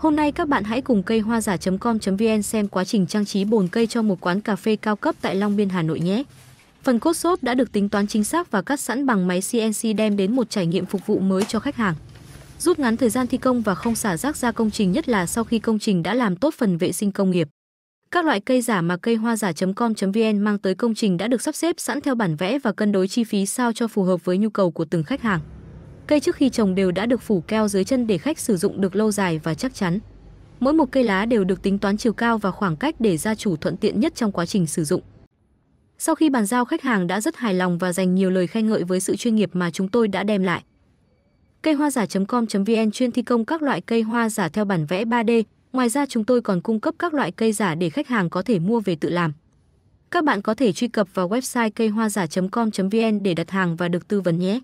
Hôm nay các bạn hãy cùng cây hoa giả.com.vn xem quá trình trang trí bồn cây cho một quán cà phê cao cấp tại Long Biên Hà Nội nhé. Phần cốt xốp đã được tính toán chính xác và cắt sẵn bằng máy CNC đem đến một trải nghiệm phục vụ mới cho khách hàng. Rút ngắn thời gian thi công và không xả rác ra công trình nhất là sau khi công trình đã làm tốt phần vệ sinh công nghiệp. Các loại cây giả mà cây hoa giả.com.vn mang tới công trình đã được sắp xếp sẵn theo bản vẽ và cân đối chi phí sao cho phù hợp với nhu cầu của từng khách hàng. Cây trước khi trồng đều đã được phủ keo dưới chân để khách sử dụng được lâu dài và chắc chắn. Mỗi một cây lá đều được tính toán chiều cao và khoảng cách để gia chủ thuận tiện nhất trong quá trình sử dụng. Sau khi bàn giao khách hàng đã rất hài lòng và dành nhiều lời khen ngợi với sự chuyên nghiệp mà chúng tôi đã đem lại. Cây hoa giả.com.vn chuyên thi công các loại cây hoa giả theo bản vẽ 3D. Ngoài ra chúng tôi còn cung cấp các loại cây giả để khách hàng có thể mua về tự làm. Các bạn có thể truy cập vào website cây hoa giả.com.vn để đặt hàng và được tư vấn nhé.